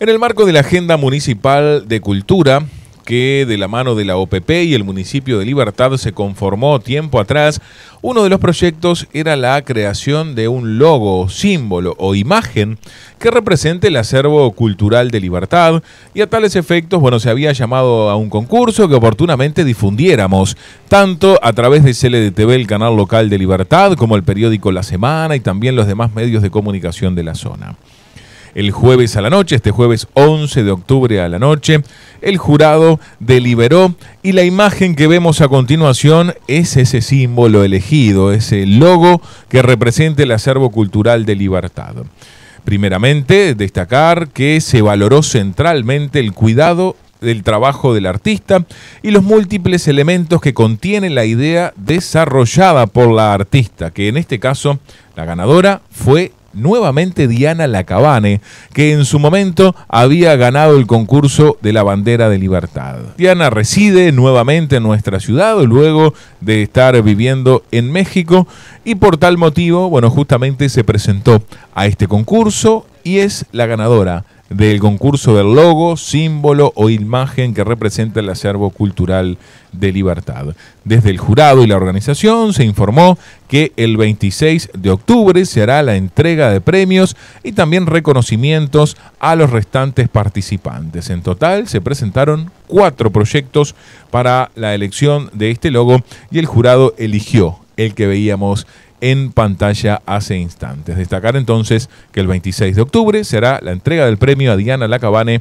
En el marco de la Agenda Municipal de Cultura, que de la mano de la OPP y el municipio de Libertad se conformó tiempo atrás, uno de los proyectos era la creación de un logo, símbolo o imagen que represente el acervo cultural de Libertad y a tales efectos, bueno, se había llamado a un concurso que oportunamente difundiéramos, tanto a través de CLDTV, el canal local de Libertad, como el periódico La Semana y también los demás medios de comunicación de la zona el jueves a la noche, este jueves 11 de octubre a la noche. El jurado deliberó y la imagen que vemos a continuación es ese símbolo elegido, ese logo que representa el acervo cultural de libertad. Primeramente, destacar que se valoró centralmente el cuidado del trabajo del artista y los múltiples elementos que contiene la idea desarrollada por la artista, que en este caso la ganadora fue nuevamente Diana Lacabane, que en su momento había ganado el concurso de la bandera de libertad. Diana reside nuevamente en nuestra ciudad luego de estar viviendo en México y por tal motivo, bueno, justamente se presentó a este concurso y es la ganadora del concurso del logo, símbolo o imagen que representa el acervo cultural de Libertad. Desde el jurado y la organización se informó que el 26 de octubre se hará la entrega de premios y también reconocimientos a los restantes participantes. En total se presentaron cuatro proyectos para la elección de este logo y el jurado eligió el que veíamos en pantalla hace instantes. Destacar entonces que el 26 de octubre será la entrega del premio a Diana Lacabane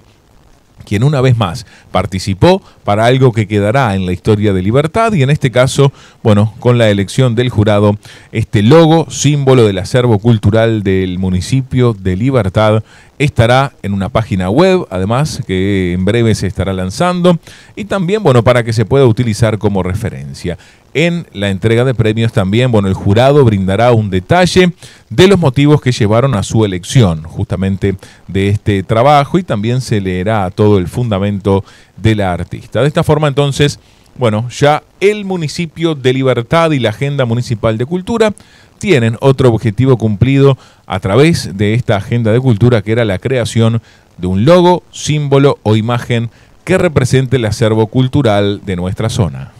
quien una vez más participó para algo que quedará en la historia de Libertad y en este caso, bueno, con la elección del jurado, este logo, símbolo del acervo cultural del municipio de Libertad, estará en una página web, además, que en breve se estará lanzando, y también, bueno, para que se pueda utilizar como referencia. En la entrega de premios también, bueno, el jurado brindará un detalle de los motivos que llevaron a su elección justamente de este trabajo y también se leerá todo el fundamento de la artista. De esta forma, entonces, bueno, ya el municipio de Libertad y la Agenda Municipal de Cultura tienen otro objetivo cumplido a través de esta Agenda de Cultura, que era la creación de un logo, símbolo o imagen que represente el acervo cultural de nuestra zona.